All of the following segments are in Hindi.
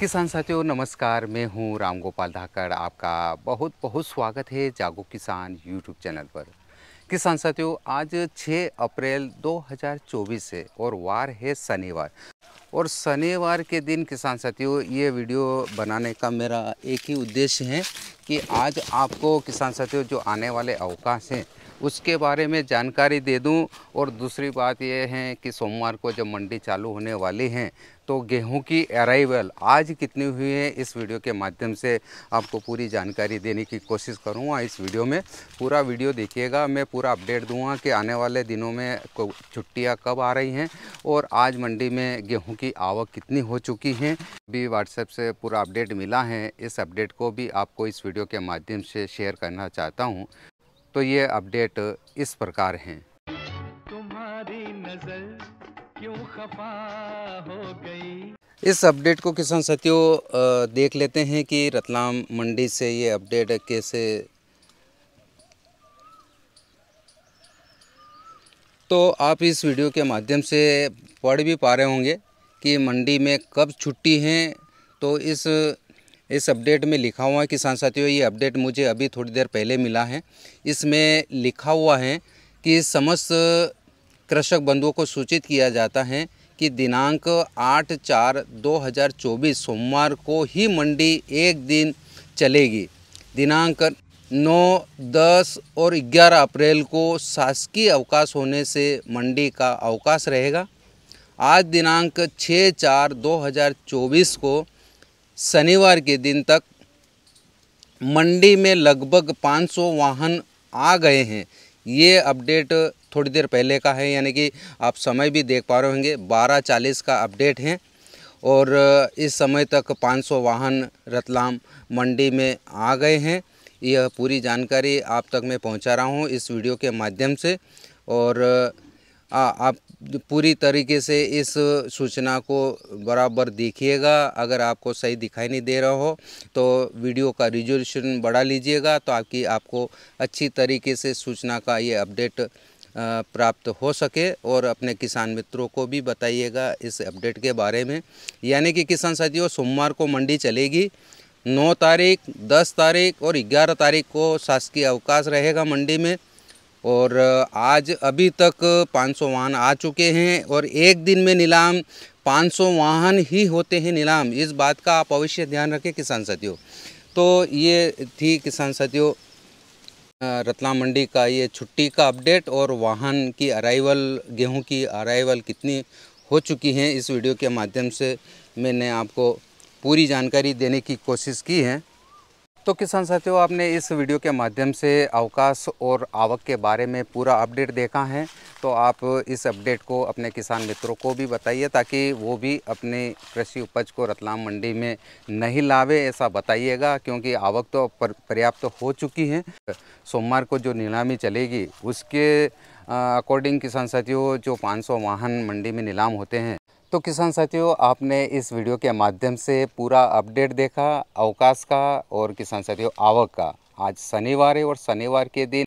किसान साथियों नमस्कार मैं हूं राम गोपाल धाकड़ आपका बहुत बहुत स्वागत है जागो किसान यूट्यूब चैनल पर किसान साथियों आज 6 अप्रैल 2024 है और वार है शनिवार और शनिवार के दिन किसान साथियों ये वीडियो बनाने का मेरा एक ही उद्देश्य है कि आज आपको किसान साथियों जो आने वाले अवकाश हैं उसके बारे में जानकारी दे दूं और दूसरी बात यह है कि सोमवार को जब मंडी चालू होने वाली हैं तो गेहूं की अराइवल आज कितनी हुई है इस वीडियो के माध्यम से आपको पूरी जानकारी देने की कोशिश करूंगा इस वीडियो में पूरा वीडियो देखिएगा मैं पूरा अपडेट दूंगा कि आने वाले दिनों में छुट्टियां कब आ रही हैं और आज मंडी में गेहूं की आवक कितनी हो चुकी है भी व्हाट्सएप से पूरा अपडेट मिला है इस अपडेट को भी आपको इस वीडियो के माध्यम से शेयर करना चाहता हूँ तो ये अपडेट इस प्रकार हैं तुम्हारी नजर क्यों खफा हो गई इस अपडेट को किसान साथियों देख लेते हैं कि रतलाम मंडी से ये अपडेट कैसे तो आप इस वीडियो के माध्यम से पढ़ भी पा रहे होंगे कि मंडी में कब छुट्टी है तो इस इस अपडेट में लिखा हुआ है किसान साथियों ये अपडेट मुझे अभी थोड़ी देर पहले मिला है इसमें लिखा हुआ है कि समस्त कृषक बंधुओं को सूचित किया जाता है कि दिनांक आठ चार दो हज़ार चौबीस सोमवार को ही मंडी एक दिन चलेगी दिनांक नौ दस और ग्यारह अप्रैल को शासकीय अवकाश होने से मंडी का अवकाश रहेगा आज दिनांक छः चार दो हज़ार चौबीस को शनिवार के दिन तक मंडी में लगभग 500 वाहन आ गए हैं ये अपडेट थोड़ी देर पहले का है यानी कि आप समय भी देख पा रहे होंगे बारह चालीस का अपडेट है और इस समय तक 500 वाहन रतलाम मंडी में आ गए हैं यह पूरी जानकारी आप तक मैं पहुंचा रहा हूं इस वीडियो के माध्यम से और आ, आप पूरी तरीके से इस सूचना को बराबर देखिएगा अगर आपको सही दिखाई नहीं दे रहा हो तो वीडियो का रिजोल्यूशन बढ़ा लीजिएगा तो आपकी आपको अच्छी तरीके से सूचना का ये अपडेट प्राप्त हो सके और अपने किसान मित्रों को भी बताइएगा इस अपडेट के बारे में यानी कि किसान साथियों सोमवार को मंडी चलेगी नौ तारीख दस तारीख और ग्यारह तारीख को शासकीय अवकाश रहेगा मंडी में और आज अभी तक 500 वाहन आ चुके हैं और एक दिन में नीलाम 500 वाहन ही होते हैं नीलाम इस बात का आप अवश्य ध्यान रखें किसान साथियों तो ये थी किसान साथियों रतलाम मंडी का ये छुट्टी का अपडेट और वाहन की अराइवल गेहूं की अराइवल कितनी हो चुकी हैं इस वीडियो के माध्यम से मैंने आपको पूरी जानकारी देने की कोशिश की है तो किसान साथियों आपने इस वीडियो के माध्यम से अवकाश और आवक के बारे में पूरा अपडेट देखा है तो आप इस अपडेट को अपने किसान मित्रों को भी बताइए ताकि वो भी अपने कृषि उपज को रतलाम मंडी में नहीं लावे ऐसा बताइएगा क्योंकि आवक तो पर्याप्त तो हो चुकी है सोमवार को जो नीलामी चलेगी उसके अकॉर्डिंग किसान साथियों जो 500 वाहन मंडी में नीलाम होते हैं तो किसान साथियों आपने इस वीडियो के माध्यम से पूरा अपडेट देखा अवकाश का और किसान साथियों आवक का आज शनिवार है और शनिवार के दिन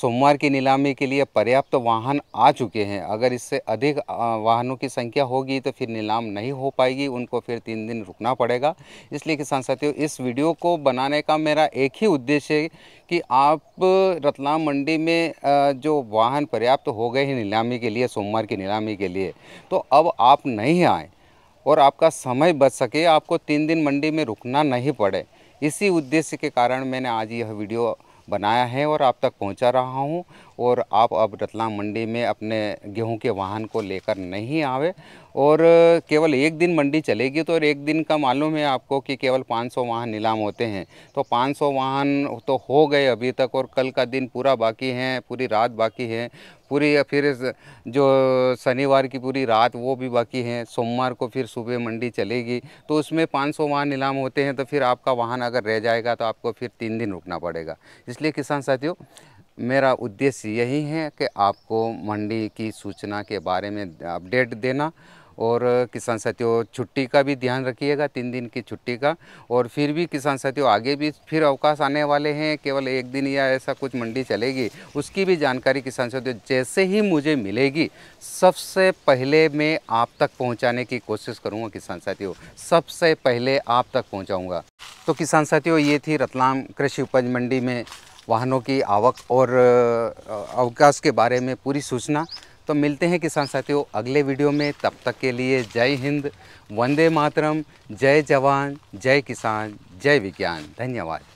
सोमवार की नीलामी के लिए पर्याप्त तो वाहन आ चुके हैं अगर इससे अधिक वाहनों की संख्या होगी तो फिर नीलाम नहीं हो पाएगी उनको फिर तीन दिन रुकना पड़ेगा इसलिए किसान साथियों इस वीडियो को बनाने का मेरा एक ही उद्देश्य है कि आप रतलाम मंडी में जो वाहन पर्याप्त तो हो गए हैं नीलामी के लिए सोमवार की नीलामी के लिए तो अब आप नहीं आएँ और आपका समय बच सके आपको तीन दिन मंडी में रुकना नहीं पड़े इसी उद्देश्य के कारण मैंने आज यह वीडियो बनाया है और आप तक पहुंचा रहा हूं और आप अब रतलाम मंडी में अपने गेहूं के वाहन को लेकर नहीं आवे और केवल एक दिन मंडी चलेगी तो और एक दिन का मालूम है आपको कि केवल 500 वाहन नीलाम होते हैं तो 500 वाहन तो हो गए अभी तक और कल का दिन पूरा बाकी है पूरी रात बाकी है पूरी फिर जो शनिवार की पूरी रात वो भी बाकी है सोमवार को फिर सुबह मंडी चलेगी तो उसमें पाँच वाहन नीलाम होते हैं तो फिर आपका वाहन अगर रह जाएगा तो आपको फिर तीन दिन रुकना पड़ेगा इसलिए किसान साथियों मेरा उद्देश्य यही है कि आपको मंडी की सूचना के बारे में अपडेट देना और किसान साथियों छुट्टी का भी ध्यान रखिएगा तीन दिन की छुट्टी का और फिर भी किसान साथियों आगे भी फिर अवकाश आने वाले हैं केवल एक दिन या ऐसा कुछ मंडी चलेगी उसकी भी जानकारी किसान साथियों जैसे ही मुझे मिलेगी सबसे पहले मैं आप तक पहुंचाने की कोशिश करूंगा किसान साथियों सबसे पहले आप तक पहुंचाऊंगा तो किसान साथियों ये थी रतलाम कृषि उपज मंडी में वाहनों की आवक और अवकाश के बारे में पूरी सूचना तो मिलते हैं किसान साथियों अगले वीडियो में तब तक के लिए जय हिंद वंदे मातरम जय जवान जय किसान जय विज्ञान धन्यवाद